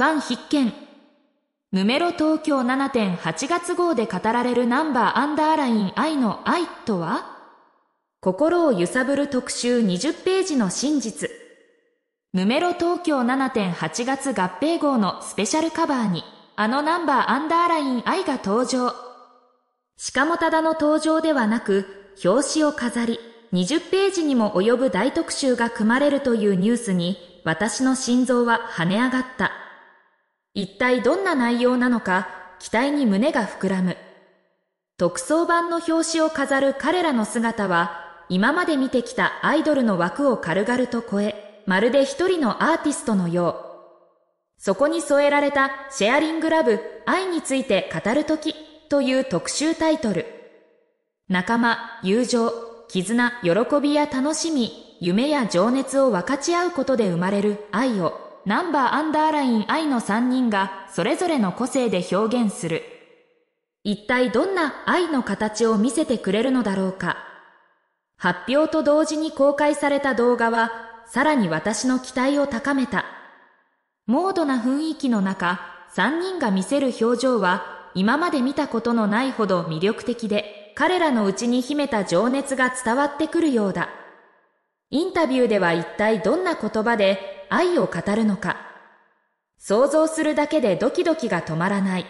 ファン必見。ヌメロ東京7.8月号で語られるナンバーアンダーライン愛の愛とは心を揺さぶる特集20ページの真実。ヌメロ東京7.8月合併号のスペシャルカバーに、あのナンバーアンダーライン愛が登場。鹿もただの登場ではなく、表紙を飾り、20ページにも及ぶ大特集が組まれるというニュースに、私の心臓は跳ね上がった。一体どんな内容なのか期待に胸が膨らむ。特装版の表紙を飾る彼らの姿は、今まで見てきたアイドルの枠を軽々と超え、まるで一人のアーティストのよう。そこに添えられたシェアリングラブ愛について語るときという特集タイトル。仲間、友情、絆、喜びや楽しみ、夢や情熱を分かち合うことで生まれる愛をナンバーアンダーライン愛の3人がそれぞれの個性で表現する。一体どんな愛の形を見せてくれるのだろうか。発表と同時に公開された動画は、さらに私の期待を高めた。モードな雰囲気の中、3人が見せる表情は、今まで見たことのないほど魅力的で、彼らのうちに秘めた情熱が伝わってくるようだ。インタビューでは一体どんな言葉で愛を語るのか想像するだけでドキドキが止まらない。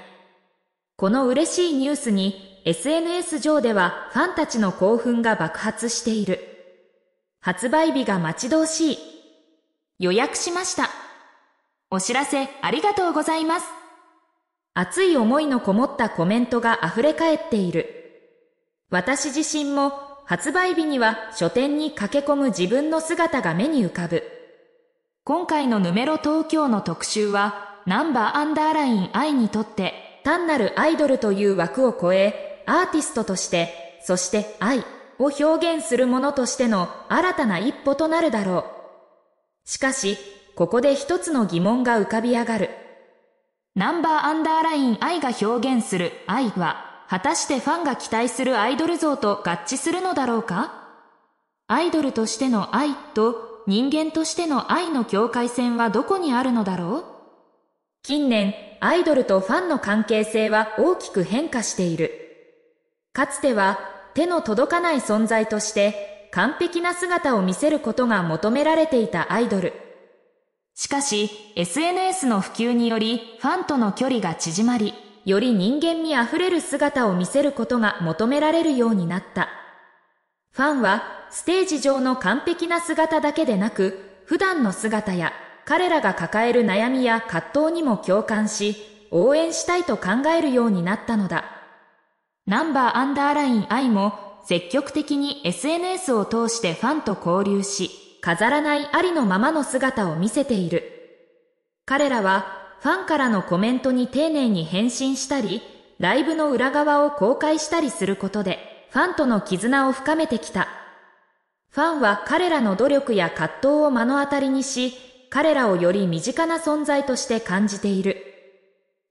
この嬉しいニュースに SNS 上ではファンたちの興奮が爆発している。発売日が待ち遠しい。予約しました。お知らせありがとうございます。熱い思いのこもったコメントが溢れ返っている。私自身も発売日には書店に駆け込む自分の姿が目に浮かぶ。今回のヌメロ東京の特集は、ナンバーアンダーライン愛にとって、単なるアイドルという枠を超え、アーティストとして、そして愛を表現するものとしての新たな一歩となるだろう。しかし、ここで一つの疑問が浮かび上がる。ナンバーアンダーライン愛が表現する愛は、果たしてファンが期待するアイドル像と合致するのだろうかアイドルとしての愛と人間としての愛の境界線はどこにあるのだろう近年、アイドルとファンの関係性は大きく変化している。かつては手の届かない存在として完璧な姿を見せることが求められていたアイドル。しかし、SNS の普及によりファンとの距離が縮まり、より人間味あふれる姿を見せることが求められるようになった。ファンは、ステージ上の完璧な姿だけでなく、普段の姿や、彼らが抱える悩みや葛藤にも共感し、応援したいと考えるようになったのだ。ナンバーアンダーライン愛も、積極的に SNS を通してファンと交流し、飾らないありのままの姿を見せている。彼らは、ファンからのコメントに丁寧に返信したり、ライブの裏側を公開したりすることで、ファンとの絆を深めてきた。ファンは彼らの努力や葛藤を目の当たりにし、彼らをより身近な存在として感じている。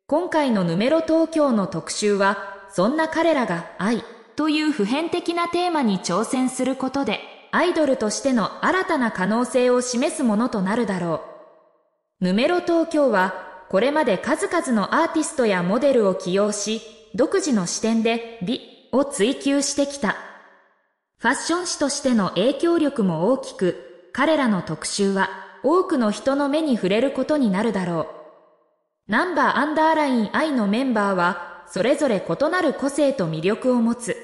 今回のヌメロ東京の特集は、そんな彼らが愛という普遍的なテーマに挑戦することで、アイドルとしての新たな可能性を示すものとなるだろう。ヌメロ東京は、これまで数々のアーティストやモデルを起用し、独自の視点で美を追求してきた。ファッション誌としての影響力も大きく、彼らの特集は多くの人の目に触れることになるだろう。ナンバーアンダーライン I のメンバーは、それぞれ異なる個性と魅力を持つ。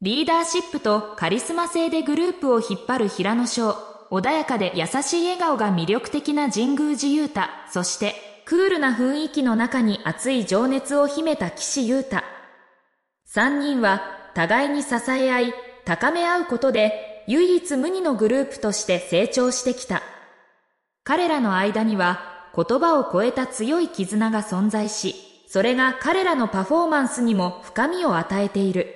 リーダーシップとカリスマ性でグループを引っ張る平野翔。穏やかで優しい笑顔が魅力的な神宮寺優太。そして、クールな雰囲気の中に熱い情熱を秘めた岸優太。3人は互いに支え合い、高め合うことで唯一無二のグループとして成長してきた。彼らの間には言葉を超えた強い絆が存在し、それが彼らのパフォーマンスにも深みを与えている。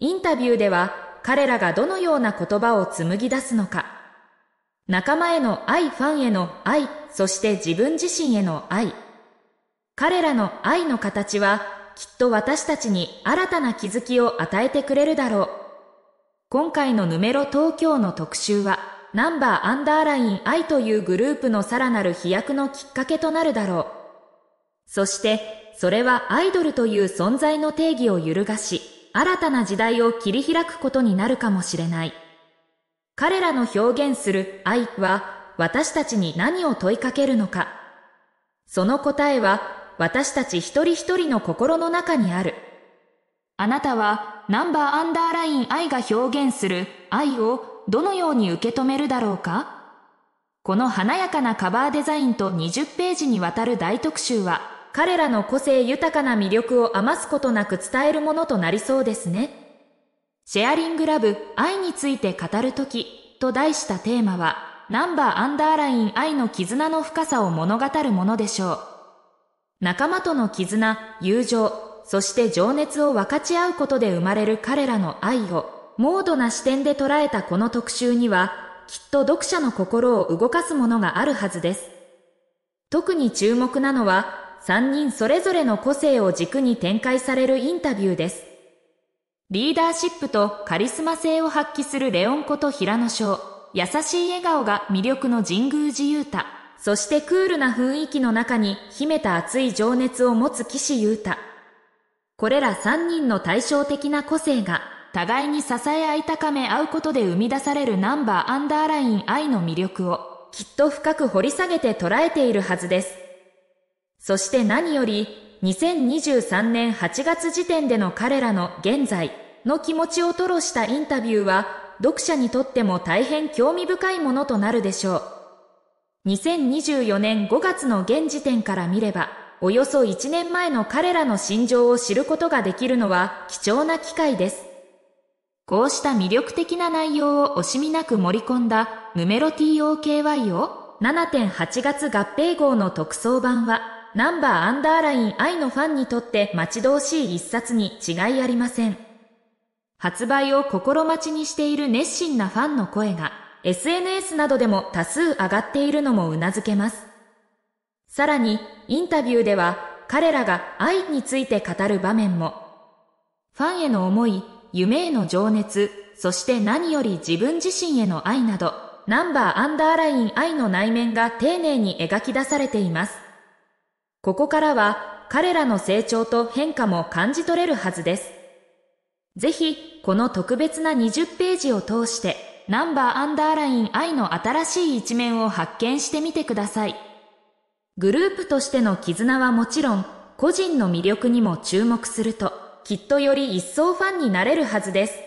インタビューでは彼らがどのような言葉を紡ぎ出すのか、仲間への愛、ファンへの愛、そして自分自身への愛。彼らの愛の形はきっと私たちに新たな気づきを与えてくれるだろう。今回のヌメロ東京の特集は、ナンバーアンダーライン I というグループのさらなる飛躍のきっかけとなるだろう。そして、それはアイドルという存在の定義を揺るがし、新たな時代を切り開くことになるかもしれない。彼らの表現する愛は、私たちに何を問いかけるのか。その答えは、私たち一人一人の心の中にある。あなたはナンバーアンダーライン愛が表現する愛をどのように受け止めるだろうかこの華やかなカバーデザインと20ページにわたる大特集は彼らの個性豊かな魅力を余すことなく伝えるものとなりそうですね。シェアリングラブ愛について語るときと題したテーマはナンバーアンダーライン愛の絆の深さを物語るものでしょう。仲間との絆、友情、そして情熱を分かち合うことで生まれる彼らの愛を、モードな視点で捉えたこの特集には、きっと読者の心を動かすものがあるはずです。特に注目なのは、3人それぞれの個性を軸に展開されるインタビューです。リーダーシップとカリスマ性を発揮するレオンこと平野翔、優しい笑顔が魅力の神宮寺勇太。そしてクールな雰囲気の中に秘めた熱い情熱を持つ岸優太。これら3人の対照的な個性が、互いに支え合いたかめ合うことで生み出されるナンバーアンダーライン愛の魅力を、きっと深く掘り下げて捉えているはずです。そして何より、2023年8月時点での彼らの現在の気持ちを吐露したインタビューは、読者にとっても大変興味深いものとなるでしょう。2024年5月の現時点から見れば、およそ1年前の彼らの心情を知ることができるのは貴重な機会です。こうした魅力的な内容を惜しみなく盛り込んだ、ヌメロ TOKY を7.8月合併号の特装版は、ナンバーアンダーライン I のファンにとって待ち遠しい一冊に違いありません。発売を心待ちにしている熱心なファンの声が、SNS などでも多数上がっているのも頷けます。さらに、インタビューでは彼らが愛について語る場面も、ファンへの思い、夢への情熱、そして何より自分自身への愛など、ナンバーアンダーライン愛の内面が丁寧に描き出されています。ここからは彼らの成長と変化も感じ取れるはずです。ぜひ、この特別な20ページを通して、ナンバーアンダーライン I の新しい一面を発見してみてください。グループとしての絆はもちろん、個人の魅力にも注目すると、きっとより一層ファンになれるはずです。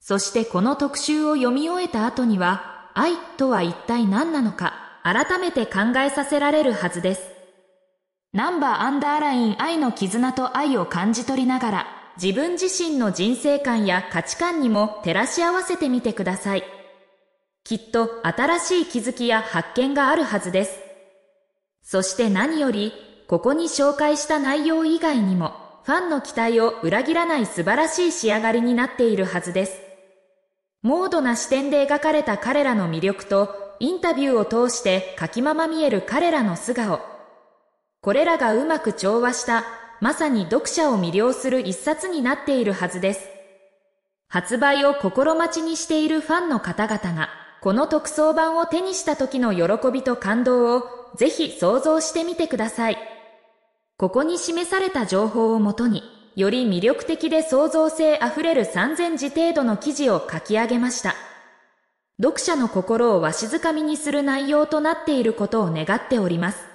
そしてこの特集を読み終えた後には、愛とは一体何なのか、改めて考えさせられるはずです。ナンバーアンダーライン愛の絆と愛を感じ取りながら、自分自身の人生観や価値観にも照らし合わせてみてください。きっと新しい気づきや発見があるはずです。そして何より、ここに紹介した内容以外にも、ファンの期待を裏切らない素晴らしい仕上がりになっているはずです。モードな視点で描かれた彼らの魅力と、インタビューを通してかきまま見える彼らの素顔。これらがうまく調和したまさに読者を魅了する一冊になっているはずです。発売を心待ちにしているファンの方々が、この特装版を手にした時の喜びと感動を、ぜひ想像してみてください。ここに示された情報をもとに、より魅力的で創造性あふれる3000字程度の記事を書き上げました。読者の心をわしづかみにする内容となっていることを願っております。